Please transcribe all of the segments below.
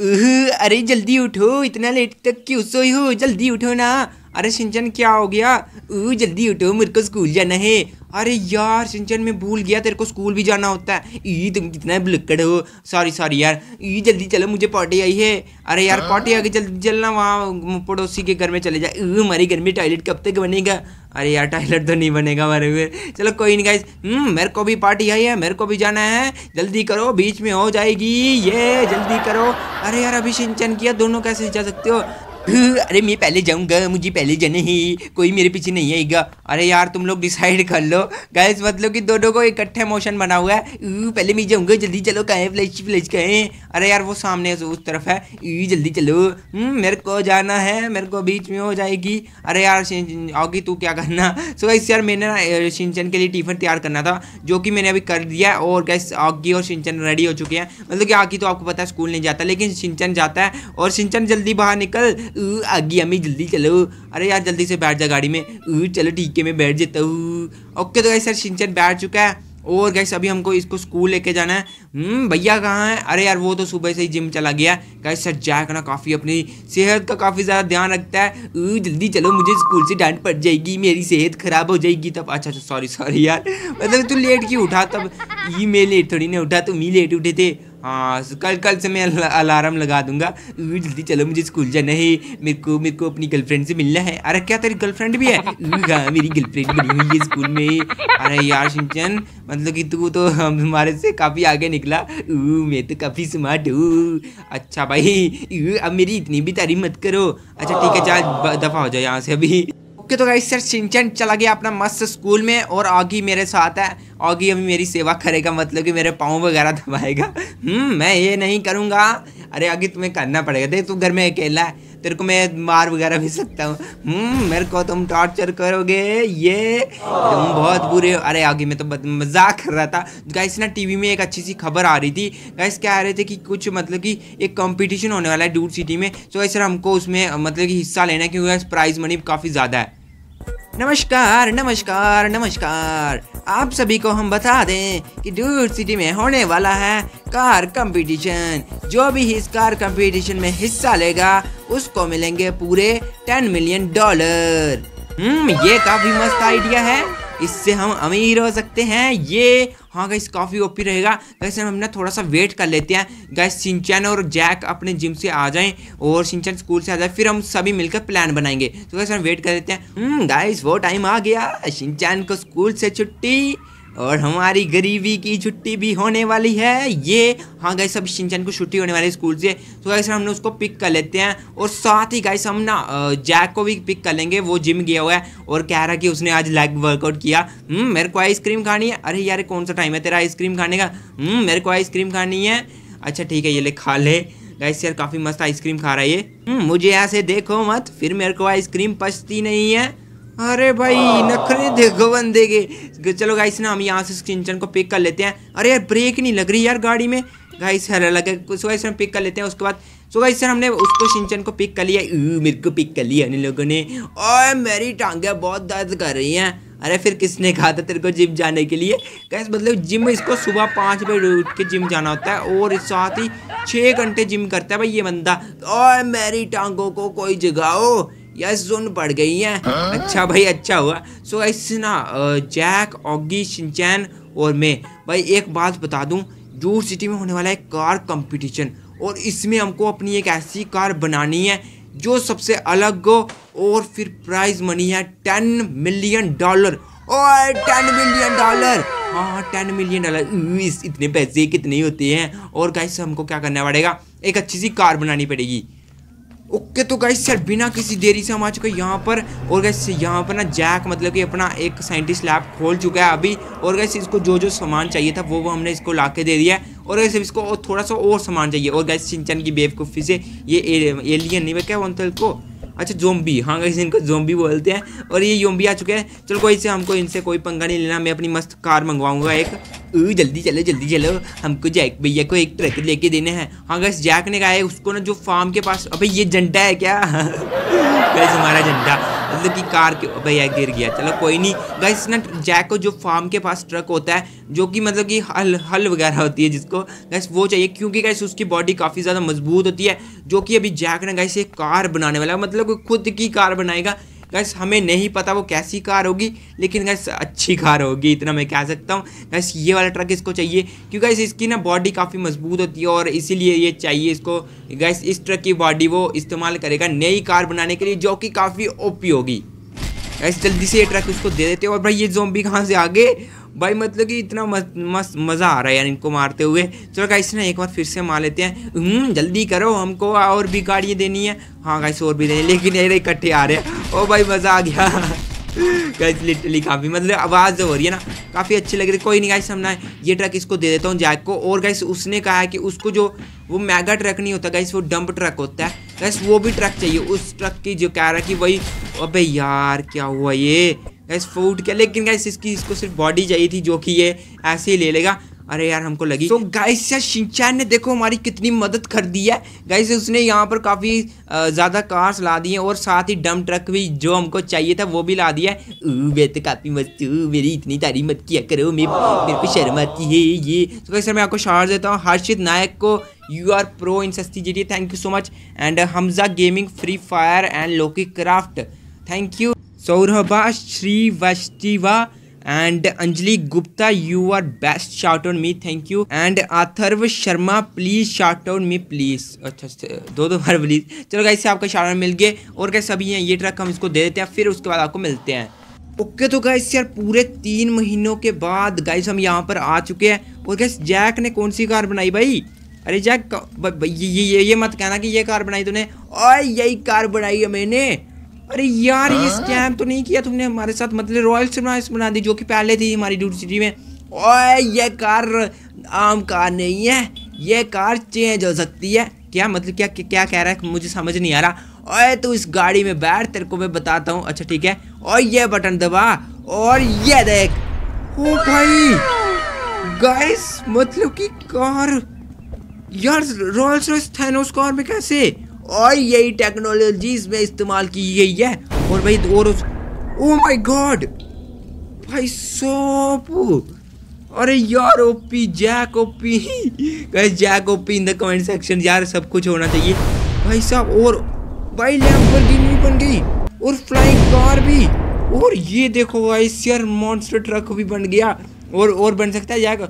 अरे जल्दी उठो इतना लेट तक क्यों सोई हो जल्दी उठो ना अरे सिंचन क्या हो गया ओ जल्दी उठो मेरे को स्कूल जाना है अरे यार सिंचन मैं भूल गया तेरे को स्कूल भी जाना होता है ई तुम कितना बिलक्कड़ हो सॉरी सॉरी यार ई जल्दी चलो मुझे पार्टी आई है अरे यार हाँ। पार्टी आके जल्दी चलना वहाँ पड़ोसी के घर में चले जाए हमारे घर में टॉयलेट कब तक बनेगा अरे यार टॉयलेट तो नहीं बनेगा हमारे में चलो कोई नहीं गाइज हम्म, मेरे को भी पार्टी आई है मेरे को भी जाना है जल्दी करो बीच में हो जाएगी ये जल्दी करो अरे यार अभी सिंचन किया दोनों कैसे जा सकते हो अरे मैं पहले जाऊँगा मुझे पहले जाने ही कोई मेरे पीछे नहीं आएगा अरे यार तुम लोग डिसाइड कर लो गैस मतलब कि दोनों को इकट्ठे मोशन बना हुआ है पहले मैं जाऊँगा जल्दी चलो कहे फ्लैच फ्लैच कहे अरे यार वो सामने उस तरफ है जल्दी चलो हम्म, मेरे को जाना है मेरे को बीच में हो जाएगी अरे यार आओगी तू क्या करना सो so, यार मैंने ना सिंचन के लिए टिफिन तैयार करना था जो कि मैंने अभी कर दिया और गैस आगी और सिंचन रेडी हो चुके हैं मतलब कि आगे तो आपको पता है स्कूल नहीं जाता लेकिन सिंचन जाता है और सिंचन जल्दी बाहर निकल आगे हमें जल्दी चलो अरे यार जल्दी से बैठ जा गाड़ी में चलो ठीक है मैं बैठ जाता हूँ ओके तो गाइस सर सिंचन बैठ चुका है और गैस अभी हमको इसको स्कूल लेके जाना है हम्म, भैया कहाँ है अरे यार वो तो सुबह से ही जिम चला गया गैस सर जैक ना काफ़ी अपनी सेहत का काफ़ी ज़्यादा ध्यान रखता है जल्दी चलो मुझे स्कूल से डांट पड़ जाएगी मेरी सेहत ख़राब हो जाएगी तब अच्छा अच्छा सॉरी सॉरी यार मतलब तू लेट क्यों उठा तब ये मैं लेट थोड़ी ना उठा तुम ही लेट उठे थे हाँ कल कल से मैं अलार्म लगा दूंगा जल्दी चलो मुझे स्कूल जाना है मेरे को मेरे को अपनी गर्लफ्रेंड से मिलना है अरे क्या तेरी गर्लफ्रेंड भी है हाँ, मेरी गर्लफ्रेंड बनी हुई है स्कूल में अरे यार सिंचन मतलब कि तू तो हमारे से काफ़ी आगे निकला मैं तो काफ़ी स्मार्ट हूँ अच्छा भाई अब मेरी इतनी भी तारीफ मत करो अच्छा ठीक है चल दफ़ा हो जाओ यहाँ से अभी ओके तो गाइस सर सिंचन चला गया अपना मस्त स्कूल में और आगे मेरे साथ है आगे अभी मेरी सेवा करेगा मतलब कि मेरे पाँव वगैरह दबाएगा हम्म, मैं ये नहीं करूँगा अरे आगे तुम्हें करना पड़ेगा देख तू घर में अकेला है तेरे को मैं मार वगैरह भी सकता हूँ हम्म, मेरे को तुम टॉर्चर करोगे ये तुम बहुत बुरे हो अरे आगे मैं तो मजाक कर रहा था गाइस ना टीवी में एक अच्छी सी खबर आ रही थी गाइस क्या आ रहे थे कि कुछ मतलब कि एक कंपटीशन होने वाला है डूड सिटी में तो गाइस सर हमको उसमें मतलब कि हिस्सा लेना है क्योंकि प्राइज मनी काफ़ी ज़्यादा है नमस्कार नमस्कार नमस्कार आप सभी को हम बता दें कि ड्यूट सिटी में होने वाला है कार कंपटीशन जो भी इस कार कंपटीशन में हिस्सा लेगा उसको मिलेंगे पूरे टेन मिलियन डॉलर हम्म ये काफी मस्त आइडिया है इससे हम अमीर हो सकते हैं ये हाँ गैस काफ़ी ओपी रहेगा गैस हम ना थोड़ा सा वेट कर लेते हैं गैस सिंचन और जैक अपने जिम से आ जाएं और सिंचन स्कूल से आ जाए फिर हम सभी मिलकर प्लान बनाएंगे तो कैसे हम वेट कर लेते हैं गाइस hmm, वो टाइम आ गया सिंचन को स्कूल से छुट्टी और हमारी गरीबी की छुट्टी भी होने वाली है ये हाँ गाइस अब शिनचैन को छुट्टी होने वाली स्कूल से तो गाइस हमने उसको पिक कर लेते हैं और साथ ही गाइस हम ना जैक को भी पिक कर लेंगे वो जिम गया हुआ है और कह रहा कि उसने आज लेग वर्कआउट किया हम्म, मेरे को आइसक्रीम खानी है अरे यार कौन सा टाइम है तेरा आइसक्रीम खाने का हम्म, मेरे को आइसक्रीम खानी है अच्छा ठीक है ये ले खा ले गाइस यार काफ़ी मस्त आइसक्रीम खा रहा है ये हम्म, मुझे ऐसे देखो मत फिर मेरे को आइसक्रीम पचती नहीं है अरे भाई नखरे देखो बंदे के चलो गाइस ना हम यहाँ से सिंचन को पिक कर लेते हैं अरे यार ब्रेक नहीं लग रही यार गाड़ी में गाइस हरा लगा सो गाइस हम पिक कर लेते हैं उसके बाद सो गाइस सर हमने उसको सिंचन को पिक कर लिया मेरे को पिक कर लिया इन लोगों ने और मेरी टांगे बहुत दर्द कर रही हैं अरे फिर किसने कहा था तेरे को जिम जाने के लिए गाइस मतलब जिम इसको सुबह पाँच बजे उठ के जिम जाना होता है और साथ ही छः घंटे जिम करता है भाई ये बंदा और मेरी टांगों को कोई जगाओ यस जोन बढ़ गई है हाँ? अच्छा भाई अच्छा हुआ सो ऐसे ना जैक ऑगी सिंचैन और मैं भाई एक बात बता दूं जू सिटी में होने वाला है कार कंपटीशन और इसमें हमको अपनी एक ऐसी कार बनानी है जो सबसे अलग हो और फिर प्राइज मनी है टेन मिलियन डॉलर और टेन मिलियन डॉलर हाँ टेन मिलियन डॉलर इतने पैसे कितने होते हैं और कैसे हमको क्या करना पड़ेगा एक अच्छी सी कार बनानी पड़ेगी ओके तो गाइस सर बिना किसी देरी से हम आ चुके हैं यहाँ पर और गैस यहाँ पर ना जैक मतलब कि अपना एक साइंटिस्ट लैब खोल चुका है अभी और गैस इसको जो जो सामान चाहिए था वो वो हमने इसको ला के दे दिया है और वैसे इसको और थोड़ा सा और सामान चाहिए और गैस सिंचन की बेवकूफ़ी से ये एलियन नहीं क्या बोलते इसको अच्छा जोम्बी हाँ गैस इनको जोम्बी बोलते हैं और ये योम्बी आ चुके हैं चलो कोई से हमको इनसे कोई पंगा नहीं लेना मैं अपनी मस्त कार मंगवाऊंगा एक जल्दी चलो जल्दी चलो हमको जैक भैया को एक ट्रक लेके देने हैं हाँ गैस जैक ने कहा है उसको ना जो फार्म के पास अबे ये झंडा है क्या गैस हमारा झंडा मतलब कि कार के भैया गिर गया चलो कोई नहीं गैस ना जैक को जो फार्म के पास ट्रक होता है जो कि मतलब कि हल हल वगैरह होती है जिसको गैस वो चाहिए क्योंकि गैस उसकी बॉडी काफ़ी ज़्यादा मजबूत होती है जो कि अभी जैक ने गैस एक कार बनाने वाला मतलब खुद की कार बनाएगा गैस हमें नहीं पता वो कैसी कार होगी लेकिन गैस अच्छी कार होगी इतना मैं कह सकता हूँ गैस ये वाला ट्रक इसको चाहिए क्योंकि गैस इसकी ना बॉडी काफ़ी मजबूत होती है और इसीलिए ये चाहिए इसको गैस इस ट्रक की बॉडी वो इस्तेमाल करेगा नई कार बनाने के लिए जो कि काफ़ी ओपी होगी गैस जल्दी से ये ट्रक उसको दे देते और भाई ये जोम्बी कहाँ से आगे भाई मतलब कि इतना मस्त मज़ा आ रहा है यार इनको मारते हुए चलो गाइस ना एक बार फिर से मार लेते हैं हम्म, जल्दी करो हमको और भी गाड़ियाँ देनी है हाँ गाइस और भी देनी लेकिन यार इकट्ठे आ रहे हैं ओ भाई मज़ा आ गया गाइस लिटरली काफ़ी मतलब आवाज़ जो हो रही है ना काफ़ी अच्छी लग रही कोई नहीं गाइस हम ना ये ट्रक इसको दे देता हूँ जैक को और गाइस उसने कहा है कि उसको जो वो मेगा ट्रक नहीं होता गाइस वो डंप ट्रक होता है गाइस वो भी ट्रक चाहिए उस ट्रक की जो कह रहा है कि वही अबे यार क्या हुआ ये गैस फूट के लेकिन गैस इसकी इसको सिर्फ बॉडी चाहिए थी जो कि ये ऐसे ही ले लेगा अरे यार हमको लगी तो गाइस यार शिंचान ने देखो हमारी कितनी मदद कर दी है गाइस उसने यहाँ पर काफ़ी ज़्यादा कार्स ला दी हैं और साथ ही डम ट्रक भी जो हमको चाहिए था वो भी ला दिया है वे तो काफ़ी मस्त मेरी इतनी तारीफ मत किया करो मे, मेरे को शर्म आती है ये तो गाइस सर मैं आपको शार देता हूँ हर्षित नायक को यू आर प्रो इन सस्ती जी thank you so much and Hamza gaming free fire and Loki craft thank you Shri Srivastava and Anjali Gupta you are best shout out me thank you and Atharva Sharma please shout out me please अच्छा दो दो बार please चलो guys आपका shout मिल गए और क्या सभी हैं ये ट्रक हम इसको दे देते हैं फिर उसके बाद आपको मिलते हैं ओके okay, तो गाइस यार पूरे तीन महीनों के बाद गाइस हम यहाँ पर आ चुके हैं और गैस जैक ने कौन सी कार बनाई भाई अरे जैक ये ये ये मत कहना कि ये कार बनाई तूने और यही कार बनाई है मैंने अरे यार ये स्कैम हाँ? तो नहीं किया तुमने हमारे साथ मतलब रॉयल सर्विस बना दी जो कि पहले थी हमारी ड्यूटी सिटी में ओए ये कार आम कार नहीं है ये कार चेंज हो सकती है क्या मतलब क्या क्या कह रहा है मुझे समझ नहीं आ रहा ओए तू इस गाड़ी में बैठ तेरे को मैं बताता हूँ अच्छा ठीक है और ये बटन दबा और ये देख ओ भाई गाइस मतलब कि कार यार रॉयल्स रॉयस थैनोस कार में कैसे और यही टेक्नोलॉजी इसमें इस्तेमाल की गई है और तो oh भाई और ओ माय गॉड भाई सोप अरे यार OP Jack OP guys Jack OP in the comment section यार सब कुछ होना चाहिए भाई साहब और भाई लैम्बोर्गिनी बन गई और फ्लाइंग कार भी और ये देखो गाइस यार मॉन्स्टर ट्रक भी बन गया और और बन सकता है जैक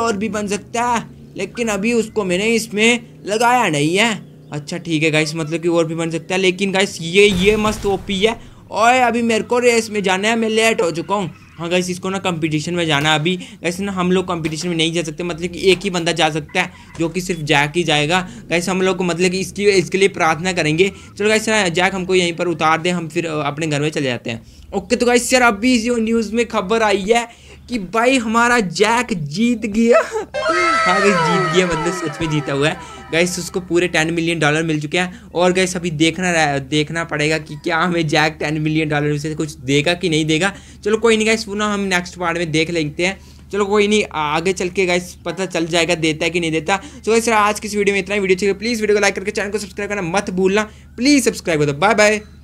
और भी बन सकता है लेकिन अभी उसको मैंने इसमें लगाया नहीं है अच्छा ठीक है गाइस मतलब कि और भी बन सकता है लेकिन गाइस ये ये मस्त ओपी है और अभी मेरे को रेस में जाना है मैं लेट हो चुका हूँ हाँ गाइस इसको ना कंपटीशन में जाना है अभी गैस ना हम लोग कंपटीशन में नहीं जा सकते मतलब कि एक ही बंदा जा सकता है जो कि सिर्फ जैक ही जाएगा गाइस हम लोग मतलब कि इसकी इसके लिए प्रार्थना करेंगे चलो गैस जैक हाँ, हमको यहीं पर उतार दे हम फिर अपने घर में चले जाते हैं ओके तो गाइस सर अभी इस न्यूज़ में खबर आई है कि भाई हमारा जैक जीत गया हाँ गाइस जीत गया मतलब सच में जीता हुआ है गैस उसको पूरे टेन मिलियन डॉलर मिल चुके हैं और गैस अभी देखना रह, देखना पड़ेगा कि क्या हमें जैक टेन मिलियन डॉलर उसे कुछ देगा कि नहीं देगा चलो कोई नहीं गैस वो ना हम नेक्स्ट पार्ट में देख लेते हैं चलो कोई नहीं आगे चल के गाइस पता चल जाएगा देता है कि नहीं देता तो इस सर आज की इस वीडियो में इतना वीडियो चाहिए प्लीज़ वीडियो को लाइक करके चैनल को सब्सक्राइब करना मत भूलना प्लीज़ सब्सक्राइब कर दो बाय बाय